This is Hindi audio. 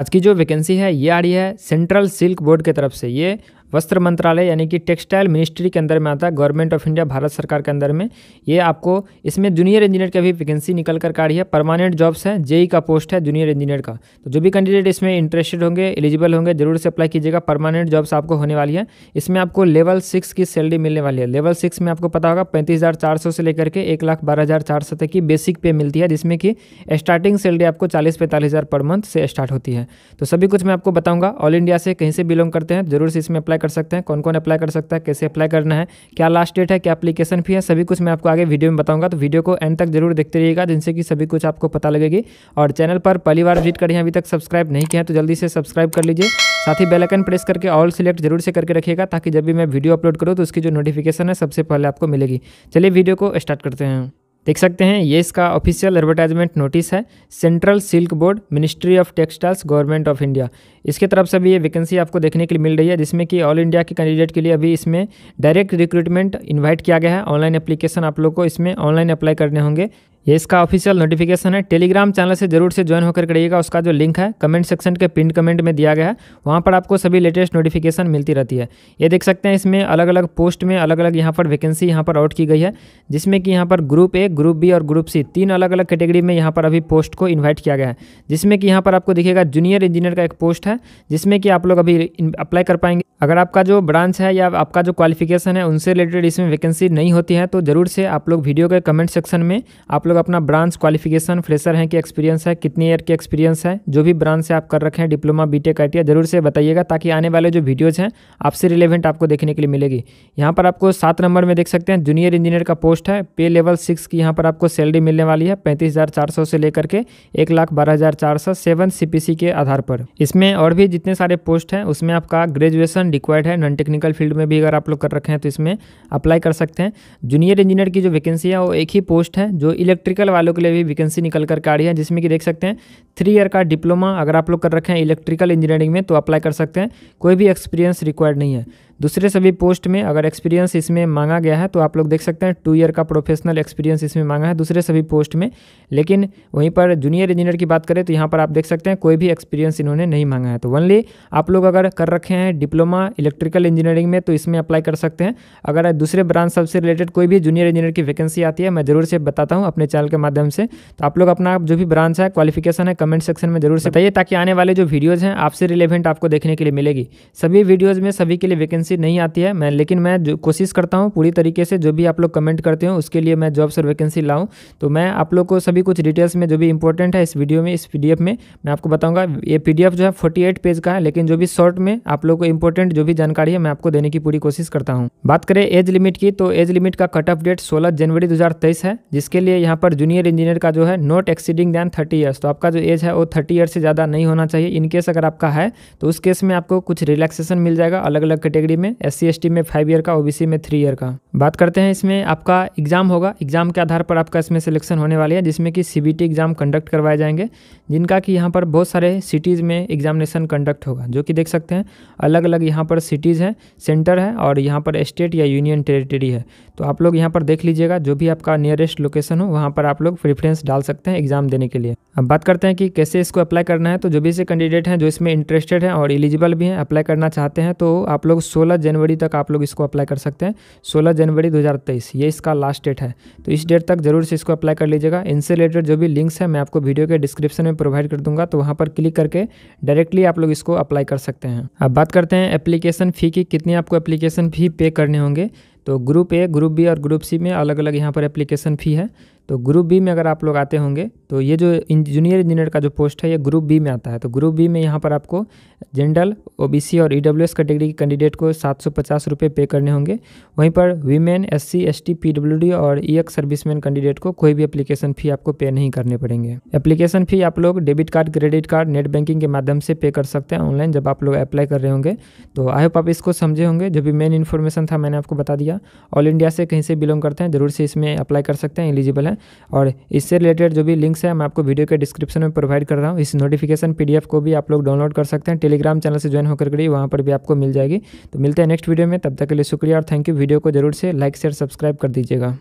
आज की जो वैकेंसी है ये आ रही है सेंट्रल सिल्क बोर्ड की तरफ से ये वस्त्र मंत्रालय यानी कि टेक्सटाइल मिनिस्ट्री के अंदर में आता है गवर्नमेंट ऑफ इंडिया भारत सरकार के अंदर में ये आपको इसमें जूनियर इंजीनियर का भी वैकेंसी निकल कर आ रही है परमानेंट जॉब्स हैं जेई का पोस्ट है जूनियर इंजीनियर का तो जो भी कैंडिडेट इसमें इंटरेस्टेड होंगे एलिजिबल होंगे जरूर से अप्लाई कीजिएगा परमानेंट जॉब्स आपको होने वाली है इसमें आपको लेवल सिक्स की सैलरी मिलने वाली है लेवल सिक्स में आपको पता होगा पैंतीस हज़ार चार सौ से लेकर के एक लाख बारह हज़ार चार सौ तक की बेसिक पे मिलती है जिसमें कि स्टार्टिंग सैलरी आपको चालीस पैंतालीस हज़ार पर मंथ से स्टार्ट होती है तो सभी कुछ मैं आपको बताऊँगा ऑल इंडिया से कहीं से बिलोंग करते हैं जरूर से इसमें अप्लाई कर सकते हैं कौन कौन अप्लाई कर सकता है कैसे अप्लाई करना है क्या लास्ट डेट है क्या अप्लीकेशन फी है सभी कुछ मैं आपको आगे वीडियो में बताऊँगा तो वीडियो को एंड तक जरूर देखते रहिएगा जिनसे कि सभी कुछ आपको पता लगेगी और चैनल पर पहली बार विजिट करें अभी तक सब्सक्राइब नहीं किया तो जल्दी से सब्सक्राइब कर लीजिए साथ ही बेलाइकन प्रेस करके ऑल सिलेक्ट जरूर से करके रखिएगा ताकि जब भी मैं वीडियो अपलोड करूँ तो उसकी जो नोटिफिकेशन है सबसे पहले आपको मिलेगी चलिए वीडियो को स्टार्ट करते हैं देख सकते हैं ये इसका ऑफिशियल एडवर्टाइजमेंट नोटिस है central silk board ministry of textiles government of India इसके तरफ से भी ये वैकेंसी आपको देखने के लिए मिल रही है जिसमें कि ऑल इंडिया के कैंडिडेट के लिए अभी इसमें डायरेक्ट रिक्रूटमेंट इन्वाइट किया गया है ऑनलाइन एप्लीकेशन आप लोग को इसमें ऑनलाइन अप्लाई करने होंगे ये इसका ऑफिशियल नोटिफिकेशन है टेलीग्राम चैनल से जरूर से ज्वाइन होकर करिएगा उसका जो लिंक है कमेंट सेक्शन के पिन कमेंट में दिया गया है वहाँ पर आपको सभी लेटेस्ट नोटिफिकेशन मिलती रहती है ये देख सकते हैं इसमें अलग अलग पोस्ट में अलग अलग यहाँ पर वैकेंसी यहाँ पर आउट की गई है जिसमें कि यहाँ पर ग्रुप ए ग्रुप बी और ग्रुप सी तीन अलग अलग कैटेगरी में यहाँ पर अभी पोस्ट को इन्वाइट किया गया है जिसमें कि यहाँ पर आपको दिखेगा जूनियर इंजीनियर का एक पोस्ट है जिसमें कि आप लोग अभी अप्लाई कर पाएंगे अगर आपका जो ब्रांच है या आपका जो क्वालिफिकेशन है उनसे रिलेटेड इसमें वैकेंसी नहीं होती है तो ज़रूर से आप लोग वीडियो के कमेंट सेक्शन में आप लोग अपना ब्रांच क्वालिफिकेशन फ्रेशर है कि एक्सपीरियंस है कितनी ईयर की एक्सपीरियंस है जो भी ब्रांच से आप कर रखे हैं डिप्लोमा बी टेक ज़रूर से बताइएगा ताकि आने वाले जो वीडियोज़ हैं आपसे रिलेवेंट आपको देखने के लिए मिलेगी यहाँ पर आपको सात नंबर में देख सकते हैं जूनियर इंजीनियर का पोस्ट है पे लेवल सिक्स की यहाँ पर आपको सैलरी मिलने वाली है पैंतीस से लेकर के एक लाख बारह हज़ार चार सौ सेवन के आधार पर इसमें और भी जितने सारे पोस्ट हैं उसमें आपका ग्रेजुएसन क्वालिफिकेशन रिक्वायर्ड है नॉन टेक्निकल फील्ड में भी अगर आप लोग कर रखे हैं तो इसमें अप्लाई कर सकते हैं जूनियर इंजीनियर की जो वैकेंसी है वो एक ही पोस्ट है जो इलेक्ट्रिकल वालों के लिए भी वैकेंसी निकल कर आ रही है जिसमें कि देख सकते हैं थ्री ईयर का डिप्लोमा अगर आप लोग कर रखे हैं इलेक्ट्रिकल इंजीनियरिंग में तो अप्लाई कर सकते हैं कोई भी एक्सपीरियंस रिक्वायर्ड नहीं है दूसरे सभी पोस्ट में अगर एक्सपीरियंस इसमें मांगा गया है तो आप लोग देख सकते हैं टू ईयर का प्रोफेशनल एक्सपीरियंस इसमें मांगा है दूसरे सभी पोस्ट में लेकिन वहीं पर जूनियर इंजीनियर की बात करें तो यहाँ पर आप देख सकते हैं कोई भी एक्सपीरियंस इन्होंने नहीं मांगा है तो वनली आप लोग अगर कर रखे हैं डिप्लोमा इलेक्ट्रिकल इंजीनियरिंग में तो इसमें अप्लाई कर सकते हैं अगर दूसरे ब्रांच सबसे रिलेटेड कोई भी जूनियर इंजीनियर की वैकेंसी आती है मैं जरूर से बताता हूँ अपने चैनल के माध्यम से तो आप लोग अपना जो भी ब्रांच है क्वालिफिकेशन है कमेंट सेक्शन में जरूर से बताइए ताकि आने वाले जो वीडियोज़ हैं आपसे रिलेवेंट आपको देखने के लिए मिलेगी सभी वीडियोज़ में सभी के लिए वैकेंसी वैकेंसी नहीं आती है मैं लेकिन मैं कोशिश करता हूँ पूरी तरीके से जो भी आप लोग कमेंट करते हो उसके लिए मैं जॉब्स और वैकेंसी लाऊँ तो मैं आप लोग को सभी कुछ डिटेल्स में जो भी इंपॉर्टेंट है इस वीडियो में इस पी में मैं आपको बताऊँगा ये पी जो है फोर्टी पेज का है लेकिन जो भी शॉर्ट में आप लोग को इंपॉर्टेंट जो भी जानकारी है मैं आपको देने की पूरी कोशिश करता हूँ बात करें एज लिमिट की तो एज लिमिट का कट ऑफ डेट सोलह जनवरी दो है जिसके लिए यहाँ पर जूनियर इंजीनियर का जो है not exceeding than thirty years तो आपका जो एज है वो थर्टी ईयर से ज़्यादा नहीं होना चाहिए इनकेस अगर आपका है तो उस केस में आपको कुछ रिलैक्सेशन मिल जाएगा अलग अलग कैटेगरी कैटेगरी में एस सी में फाइव ईयर का ओ में थ्री ईयर का बात करते हैं इसमें आपका एग्जाम होगा एग्जाम के आधार पर आपका इसमें सिलेक्शन होने वाली है जिसमें कि सी एग्जाम कंडक्ट करवाए जाएंगे जिनका कि यहाँ पर बहुत सारे सिटीज़ में एग्जामिनेशन कंडक्ट होगा जो कि देख सकते हैं अलग अलग यहाँ पर सिटीज़ हैं सेंटर है और यहाँ पर स्टेट या यूनियन टेरिटरी है तो आप लोग यहाँ पर देख लीजिएगा जो भी आपका नियरेस्ट लोकेशन हो वहाँ पर आप लोग प्रिफ्रेंस डाल सकते हैं एग्जाम देने के लिए अब बात करते हैं कि कैसे इसको अप्लाई करना है तो जो भी से कैंडिडेट हैं जो इसमें इंटरेस्टेड हैं और एलिजिबल भी हैं अप्लाई करना चाहते हैं तो आप लोग सो 16 जनवरी तक आप लोग इसको अप्लाई कर सकते हैं 16 जनवरी 2023 ये इसका लास्ट डेट है तो इस डेट तक जरूर से इसको अप्लाई कर लीजिएगा इनसे रिलेटेड जो भी लिंक्स है मैं आपको वीडियो के डिस्क्रिप्शन में प्रोवाइड कर दूंगा तो वहाँ पर क्लिक करके डायरेक्टली आप लोग इसको अप्लाई कर सकते हैं अब बात करते हैं एप्लीकेशन फ़ी की कितनी आपको एप्लीकेशन फ़ी पे करने होंगे तो ग्रुप ए ग्रुप बी और ग्रुप सी में अलग अलग यहाँ पर एप्लीकेशन फ़ी है तो ग्रुप बी में अगर आप लोग आते होंगे तो ये जो जूनियर इंजीनियर का जो पोस्ट है ये ग्रुप बी में आता है तो ग्रुप बी में यहाँ पर आपको जनरल ओबीसी और ई e कैटेगरी के कैंडिडेट को सात सौ पचास रुपये पे करने होंगे वहीं पर women S C S T P W D और ई एक्स सर्विसमैन कैंडिडेट को कोई भी एप्लीकेशन फ़ी आपको पे नहीं करने पड़ेंगे एप्लीकेशन फ़ी आप लोग debit card credit card net banking के माध्यम से पे कर सकते हैं ऑनलाइन जब आप लोग अप्लाई कर रहे होंगे तो आई होप आप इसको समझे होंगे जो भी मेन इन्फॉर्मेशन था मैंने आपको बता दिया इंडिया ऑल इंडिया से कहीं से बिलोंग करते हैं ज़रूर से इसमें अप्लाई कर सकते हैं एलिजिबल हैं और इससे रिलेटेड जो भी लिंक्स हैं मैं आपको वीडियो के डिस्क्रिप्शन में प्रोवाइड कर रहा हूँ इस नोटिफिकेशन पी को भी आप लोग डाउनलोड कर सकते हैं टेलीग्राम चैनल से ज्वाइन होकर के वहाँ पर भी आपको मिल जाएगी तो मिलते हैं नेक्स्ट वीडियो में तब तक के लिए शुक्रिया और थैंक यू वीडियो को जरूर से लाइक शेयर सब्सक्राइब कर दीजिएगा